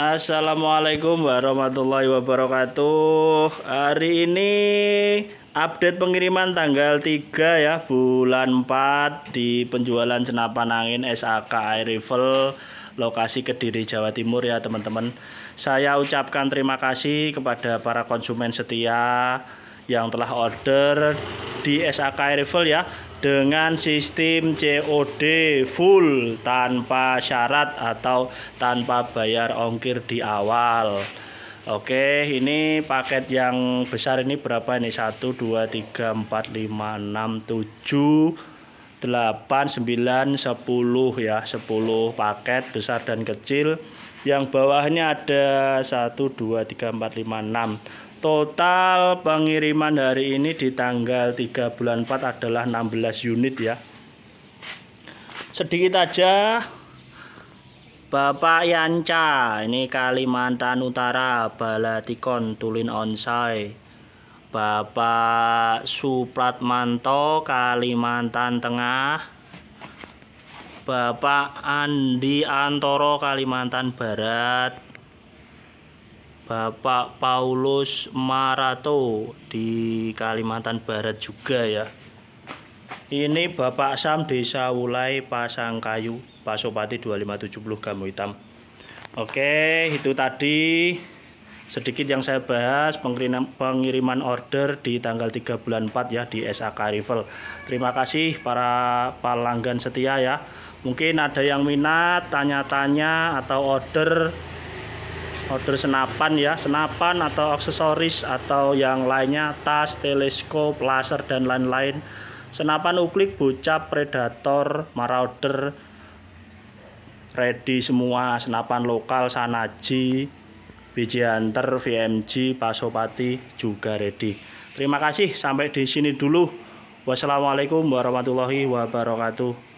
Assalamualaikum warahmatullahi wabarakatuh. Hari ini update pengiriman tanggal 3 ya bulan 4 di penjualan senapan angin SAK Air Rifle lokasi Kediri Jawa Timur ya teman-teman. Saya ucapkan terima kasih kepada para konsumen setia yang telah order di SAK Rival ya dengan sistem COD full tanpa syarat atau tanpa bayar ongkir di awal. Oke, ini paket yang besar ini berapa ini? 1 2 3 4 5 6 7 8, 9, 10 ya 10 paket besar dan kecil yang bawahnya ada 1, 2, 3, 4, 5, 6 total pengiriman hari ini di tanggal 3 bulan 4 adalah 16 unit ya sedikit aja Bapak Yanca ini Kalimantan Utara Balatikon Tulin Onsai Bapak Supratmanto Kalimantan Tengah Bapak Andi Antoro Kalimantan Barat Bapak Paulus Marato di Kalimantan Barat juga ya ini Bapak Sam Desa Wulai Pasangkayu Pasopati 2570 Gamu Hitam Oke itu tadi sedikit yang saya bahas pengiriman, pengiriman order di tanggal 3 bulan 4 ya di SAK Rival. Terima kasih para pelanggan setia ya. Mungkin ada yang minat tanya-tanya atau order order senapan ya, senapan atau aksesoris atau yang lainnya tas, teleskop, laser dan lain-lain. Senapan uklik, bocap, predator, marauder, ready semua, senapan lokal, sanaji, Biji Hunter, VMG, Pasopati juga ready. Terima kasih sampai di sini dulu. Wassalamualaikum warahmatullahi wabarakatuh.